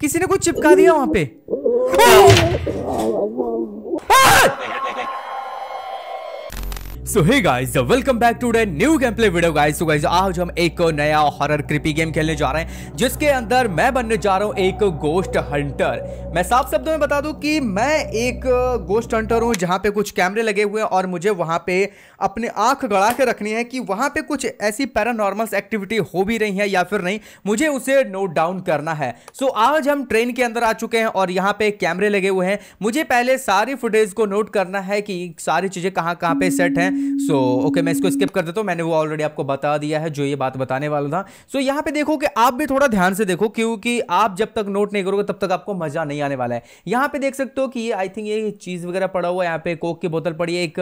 किसी ने कुछ चिपका दिया वहां पे so hey guys welcome back to new game play video guys so guys आज हम एक नया हॉरर क्रिपी गेम खेलने जा रहे हैं जिसके अंदर मैं बनने जा रहा हूँ एक गोस्ट हंटर मैं साफ शब्दों में बता दूं कि मैं एक गोस्ट हंटर हूं जहाँ पे कुछ कैमरे लगे हुए हैं और मुझे वहां पे अपने आंख गड़ा के रखनी है कि वहां पे कुछ ऐसी पैरानॉर्मल्स एक्टिविटी हो भी रही है या फिर नहीं मुझे उसे नोट डाउन करना है सो so, आज हम ट्रेन के अंदर आ चुके हैं और यहाँ पे कैमरे लगे हुए हैं मुझे पहले सारी फुटेज को नोट करना है कि सारी चीज़ें कहाँ कहाँ पे सेट हैं सो so, ओके okay, मैं इसको स्किप कर देता हूँ मैंने वो ऑलरेडी आपको बता दिया है जो ये बात बताने वाला था सो so, यहाँ पे देखो कि आप भी थोड़ा ध्यान से देखो क्योंकि आप जब तक नोट नहीं करोगे तब तक आपको मजा नहीं आने वाला है यहाँ पे देख सकते हो कि ये आई थिंक ये चीज़ वगैरह पड़ा हुआ है यहाँ पे कोक की बोतल पड़ी है एक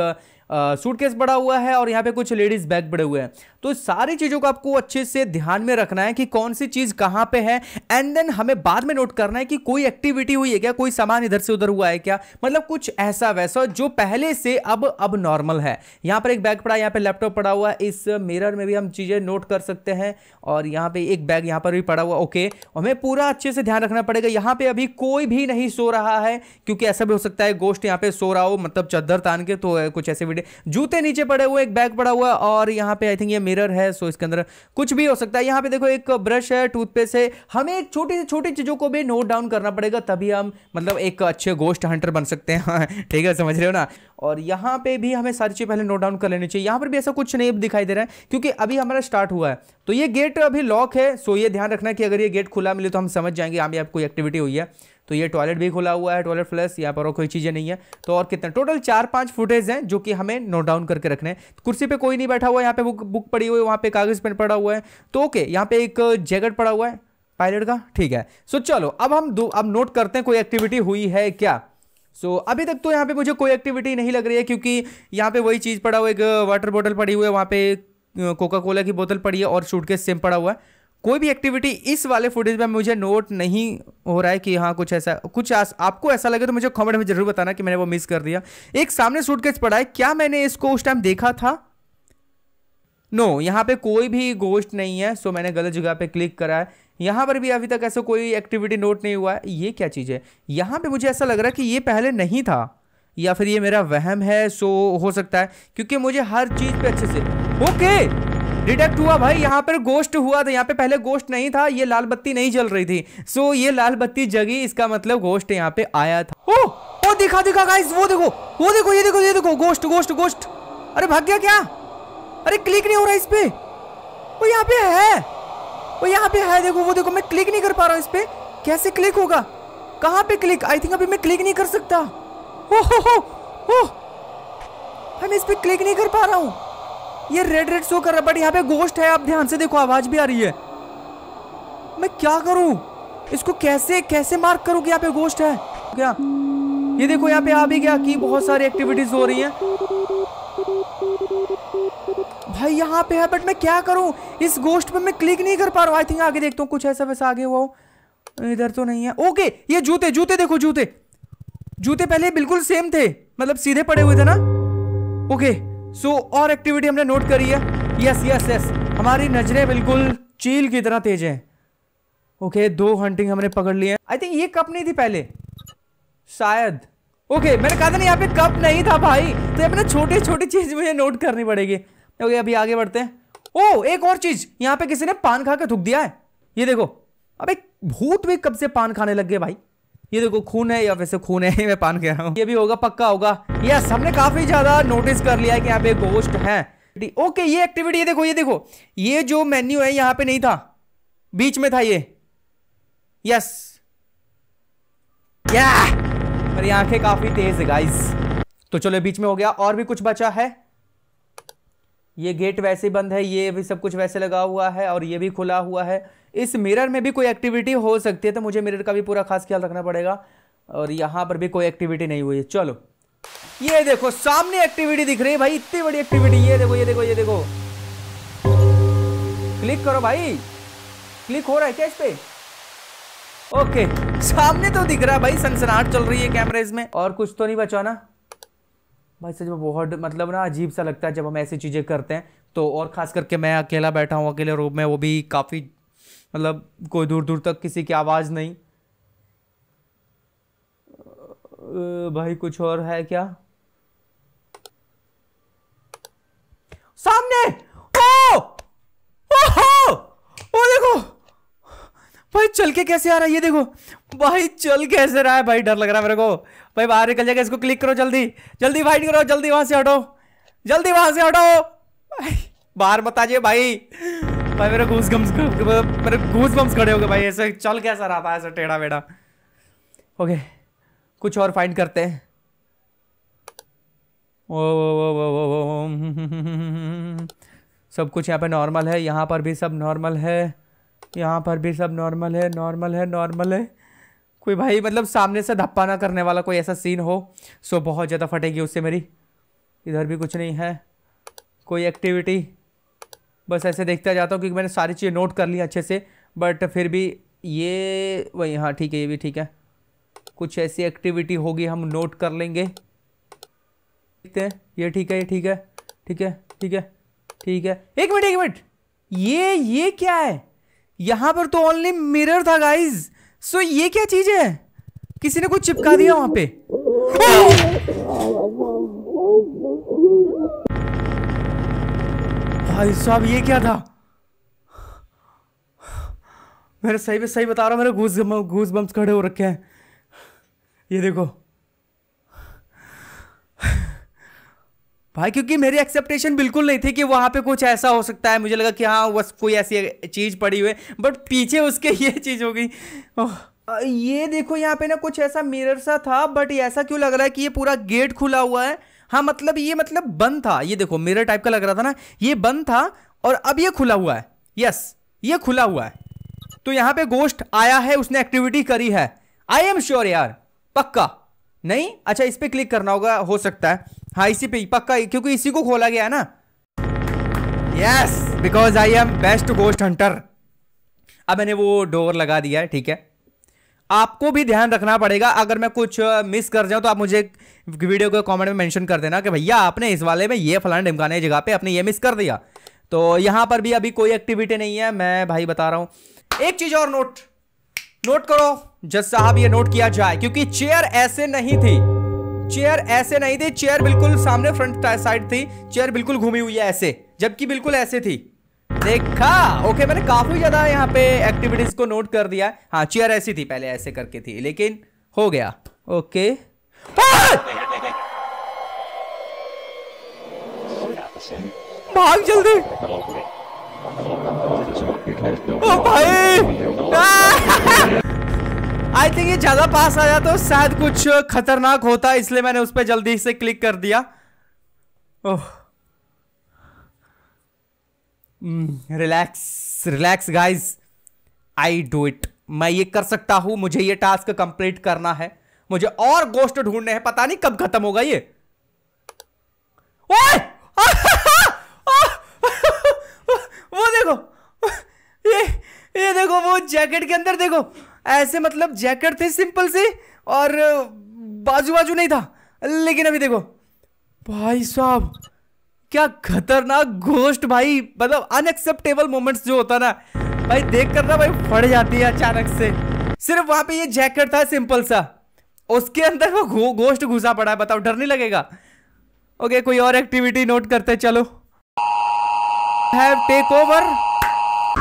सूटकेस बड़ा हुआ है और यहाँ पे कुछ लेडीज बैग बड़े हुए हैं तो सारी चीज़ों को आपको अच्छे से ध्यान में रखना है कि कौन सी चीज़ कहाँ पे है एंड देन हमें बाद में नोट करना है कि कोई एक्टिविटी हुई है क्या कोई सामान इधर से उधर हुआ है क्या मतलब कुछ ऐसा वैसा जो पहले से अब अब नॉर्मल है यहाँ पर एक बैग पड़ा यहाँ पर लैपटॉप पड़ा हुआ है इस मिरर में भी हम चीज़ें नोट कर सकते हैं और यहाँ पर एक बैग यहाँ पर भी पड़ा हुआ ओके हमें पूरा अच्छे से ध्यान रखना पड़ेगा यहाँ पर अभी कोई भी नहीं सो रहा है क्योंकि ऐसा भी हो सकता है गोश्त यहाँ पे सो रहा हो मतलब चद्दर तान के तो कुछ ऐसे वीडियो सकते जूते नीचे पड़े हुए एक बैग पड़ा हुआ और यहाँ पे आई थिंक ये मिरर है सो इसके अंदर कुछ भी हो सकता है यहाँ पे देखो एक ब्रश है टूथपेस्ट है हमें एक छोटी से छोटी चीज़ों को भी नोट डाउन करना पड़ेगा तभी हम मतलब एक अच्छे गोस्ट हंटर बन सकते हैं हाँ, ठीक है समझ रहे हो ना और यहाँ पे भी हमें सारी चीज़ पहले नोट डाउन कर लेनी चाहिए यहाँ पर भी ऐसा कुछ नहीं दिखाई दे रहा है क्योंकि अभी हमारा स्टार्ट हुआ है तो ये गेट अभी लॉक है सो ये ध्यान रखना कि अगर ये गेट खुला मिले तो हम समझ जाएंगे हमें पे आपको एक्टिविटी हुई है तो ये टॉयलेट भी खुला हुआ है टॉयलेट फ्लस यहाँ पर और कोई चीज़ें नहीं है तो और कितना टोटल चार पाँच फुटेज हैं जो कि हमें नोट डाउन करके रखने हैं कुर्सी पर कोई नहीं बैठा हुआ है यहाँ पे बुक बुक पड़ी हुई है वहाँ पे कागज़ पेन पड़ा हुआ है तो ओके यहाँ पे एक जैकेट पड़ा हुआ है पायलट का ठीक है सो चलो अब हम दो अब नोट करते हैं कोई एक्टिविटी हुई है क्या सो so, अभी तक तो यहाँ पे मुझे कोई एक्टिविटी नहीं लग रही है क्योंकि यहाँ पे वही चीज़ पड़ा हुआ एक वाटर बोतल पड़ी हुई है वहाँ पे कोका कोला की बोतल पड़ी है और शूटकेस सेम पड़ा हुआ है कोई भी एक्टिविटी इस वाले फुटेज में मुझे नोट नहीं हो रहा है कि हाँ कुछ ऐसा कुछ आस, आपको ऐसा लगे तो मुझे कमेंट में जरूर बताना कि मैंने वो मिस कर दिया एक सामने सूटकेस पड़ा है क्या मैंने इसको उस टाइम देखा था नो no, यहाँ पे कोई भी गोश्त नहीं है सो मैंने गलत जगह पे क्लिक करा है यहाँ पर भी अभी तक ऐसा कोई एक्टिविटी नोट नहीं हुआ है ये क्या चीज़ है यहाँ पे मुझे ऐसा लग रहा है कि ये पहले नहीं था या फिर ये मेरा वहम है सो हो सकता है क्योंकि मुझे हर चीज़ पे अच्छे से ओके okay! डिटेक्ट हुआ भाई यहाँ पर गोश्त हुआ था यहाँ पे पहले गोश्त नहीं था ये लाल बत्ती नहीं जल रही थी सो ये लाल बत्ती जगी इसका मतलब गोश्त यहाँ पे आया था ओ, ओ दिखा दिखा गाइस वो देखो वो देखो ये देखो ये देखो गोश्त गोश्त गोश्त अरे भाग गया क्या अरे क्लिक नहीं हो रहा इस पे वो यहाँ पे है वो यहाँ पे है देखो वो देखो मैं क्लिक नहीं कर पा रहा हूँ इस पे कैसे क्लिक होगा कहाँ पे क्लिक आई थिंक अभी मैं क्लिक नहीं कर सकता ओह हो हो, हो, हो। मैं इस पे क्लिक नहीं कर पा रहा हूँ ये रेड रेड शो कर रहा है बट यहाँ पे गोश्त है आप ध्यान से देखो आवाज भी आ रही है मैं क्या करूं इसको कैसे कैसे मार्क करूं कि यहाँ पे गोश्त है क्या ये देखो यहाँ पे आ भी गया कि बहुत सारी एक्टिविटीज हो रही हैं भाई यहाँ पे है बट मैं क्या करूं इस गोश्त पे मैं क्लिक नहीं कर पा रहा आई थिंक आगे देखता हूँ कुछ ऐसा वैसा आगे हुआ इधर तो नहीं है ओके ये जूते जूते देखो जूते जूते पहले बिल्कुल सेम थे मतलब सीधे पड़े हुए थे ना ओके सो so, और एक्टिविटी हमने नोट करी है यस यस यस हमारी नजरें बिल्कुल चील की तरह तेज हैं ओके okay, दो हंटिंग हमने पकड़ लिए आई थिंक ये कप नहीं थी पहले शायद ओके okay, मैंने कहा था ना यहाँ पे कप नहीं था भाई तो ये अपने छोटी छोटी चीज मुझे नोट करनी पड़ेगी ओके okay, अभी आगे बढ़ते हैं ओ oh, एक और चीज यहाँ पे किसी ने पान खा के थूक दिया है ये देखो अबे भूत भी कब से पान खाने लग गए भाई ये देखो खून है या वैसे खून है मैं पान कह रहा हूँ ये भी होगा पक्का होगा यस हमने काफी ज्यादा नोटिस कर लिया है कि यहाँ पे गोस्ट है ओके ये एक्टिविटी ये देखो ये देखो ये जो मेन्यू है यहाँ पे नहीं था बीच में था ये यस क्या मेरी आंखें काफी तेज है गाइस तो चलो बीच में हो गया और भी कुछ बचा है ये गेट वैसे बंद है ये भी सब कुछ वैसे लगा हुआ है और ये भी खुला हुआ है इस मिरर में भी कोई एक्टिविटी हो सकती है तो मुझे मिरर का भी पूरा खास ख्याल रखना पड़ेगा और यहाँ पर भी कोई एक्टिविटी नहीं हुई है चलो ये देखो सामने एक्टिविटी दिख रही है भाई इतनी बड़ी एक्टिविटी ये देखो ये देखो ये देखो क्लिक करो भाई क्लिक हो रहा है क्या इस पे ओके सामने तो दिख रहा है भाई सनसनाहट चल रही है कैमरेज में और कुछ तो नहीं बचा ना भाई सच में बहुत मतलब ना अजीब सा लगता है जब हम ऐसी चीज़ें करते हैं तो और ख़ास करके मैं अकेला बैठा हूँ अकेले रूम में वो भी काफ़ी मतलब कोई दूर दूर तक किसी की आवाज़ नहीं भाई कुछ और है क्या सामने ओ! ओ! ओ देखो भाई चल के कैसे आ रहा है ये देखो भाई चल कैसे रहा है भाई डर लग रहा है मेरे को भाई बाहर निकल जाएगा इसको क्लिक करो जल्दी जल्दी फाइट करो जल्दी वहां से हटो जल्दी वहां से हटो बाहर बता जाए भाई भाई मेरे घूस गम्स मतलब मेरे घूस गम्स खड़े हो गए भाई ऐसे चल कैसा रहा था ऐसा टेढ़ा वेढ़ा ओके कुछ और फाइंड करते हैं ओ, ओ, ओ, ओ सब कुछ यहाँ पे नॉर्मल है यहाँ पर भी सब नॉर्मल है यहाँ पर भी सब नॉर्मल है नॉर्मल है नॉर्मल है कोई भाई मतलब सामने से धप्पा ना करने वाला कोई ऐसा सीन हो सो बहुत ज़्यादा फटेगी उससे मेरी इधर भी कुछ नहीं है कोई एक्टिविटी बस ऐसे देखता जाता हूँ क्योंकि मैंने सारी चीज़ें नोट कर ली अच्छे से बट फिर भी ये वही हाँ ठीक है ये भी ठीक है कुछ ऐसी एक्टिविटी होगी हम नोट कर लेंगे देखते हैं ये ठीक है ये ठीक है ठीक है ठीक है ठीक है एक मिनट एक मिनट ये ये क्या है यहाँ पर तो ओनली मिरर था गाइज सो ये क्या चीज़ है किसी ने कुछ चिपका दिया वहां पे भाई साहब ये क्या था मेरे सही में सही बता रहा हूँ मेरे घूस घूस बम्स खड़े हो रखे हैं ये देखो भाई क्योंकि मेरी एक्सेप्टेशन बिल्कुल नहीं थी कि वहाँ पे कुछ ऐसा हो सकता है मुझे लगा कि हाँ बस कोई ऐसी चीज़ पड़ी हुई है बट पीछे उसके ये चीज़ हो गई ये देखो यहाँ पे ना कुछ ऐसा मिरर सा था बट ऐसा क्यों लग रहा है कि ये पूरा गेट खुला हुआ है हाँ मतलब ये मतलब बंद था ये देखो मेरे टाइप का लग रहा था ना ये बंद था और अब ये खुला हुआ है यस ये खुला हुआ है तो यहां पे गोश्त आया है उसने एक्टिविटी करी है आई एम श्योर यार पक्का नहीं अच्छा इस पर क्लिक करना होगा हो सकता है हाँ इसी पे पक्का क्योंकि इसी को खोला गया है ना yes because I am best ghost hunter अब मैंने वो डोर लगा दिया है ठीक है आपको भी ध्यान रखना पड़ेगा अगर मैं कुछ मिस कर जाऊं तो आप मुझे वीडियो के कमेंट में मेंशन कर देना कि भैया आपने इस वाले में ये फलाने ढिमकाने जगह पे आपने ये मिस कर दिया तो यहां पर भी अभी कोई एक्टिविटी नहीं है मैं भाई बता रहा हूं एक चीज़ और नोट नोट करो जज साहब ये नोट किया जाए क्योंकि चेयर ऐसे नहीं थी चेयर ऐसे नहीं थी चेयर बिल्कुल सामने फ्रंट साइड थी चेयर बिल्कुल घूमी हुई है ऐसे जबकि बिल्कुल ऐसे थी देखा ओके मैंने काफी ज्यादा यहाँ पे एक्टिविटीज को नोट कर दिया हाँ चेयर ऐसी थी पहले ऐसे करके थी लेकिन हो गया ओके भाग जल्दी ओ भाई आई थिंक ये ज्यादा पास आया तो शायद कुछ खतरनाक होता इसलिए मैंने उस पर जल्दी से क्लिक कर दिया oh relax relax guys I do it मैं ये कर सकता हूं मुझे ये टास्क कंप्लीट करना है मुझे और गोस्ट ढूंढने हैं पता नहीं कब खत्म होगा ये ओए वो देखो ये ये देखो वो जैकेट के अंदर देखो ऐसे मतलब जैकेट थे सिंपल से और बाजू बाजू नहीं था लेकिन अभी देखो भाई साहब क्या खतरनाक घोष्ट भाई मतलब अनएक्सेप्टेबल मोमेंट्स जो होता ना भाई देख कर ना भाई फट जाती है अचानक से सिर्फ वहां पे ये जैकेट था सिंपल सा उसके अंदर वो गो, घोष्ट घुसा पड़ा है बताओ डर नहीं लगेगा ओके कोई और एक्टिविटी नोट करते चलो have take over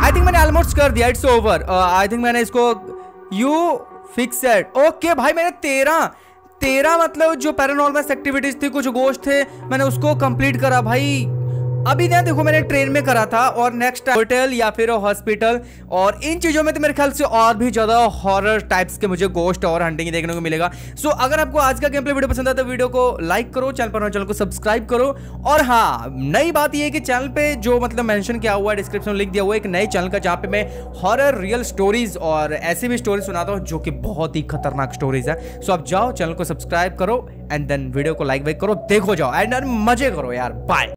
I think मैंने ऑलमोस्ट कर दिया इट्स ओवर आई थिंक मैंने इसको यू फिक्सड ओके भाई मैंने तेरह तेरा मतलब जो पैरानॉर्मल एक्टिविटीज थी कुछ गोश्त थे मैंने उसको कंप्लीट करा भाई अभी ना देखो मैंने ट्रेन में करा था और नेक्स्ट होटल या फिर हॉस्पिटल और इन चीज़ों में तो मेरे ख्याल से और भी ज़्यादा हॉरर टाइप्स के मुझे गोस्ट और हंटिंग देखने को मिलेगा सो so, अगर आपको आज का गेम प्ले वीडियो पसंद आता है वीडियो को लाइक करो चैनल पर चैनल तो को सब्सक्राइब करो और हाँ नई बात यह कि चैनल पर जो मतलब मैंशन किया हुआ है डिस्क्रिप्शन में लिख दिया हुआ है एक नए चैनल का जहाँ पे मैं हॉरर रियल स्टोरीज और ऐसी भी स्टोरी सुनाता हूँ जो कि बहुत ही खतरनाक स्टोरीज है सो so, आप जाओ चैनल को सब्सक्राइब करो एंड देन वीडियो को लाइक वाइक करो देखो जाओ एंड मजे करो यार बाय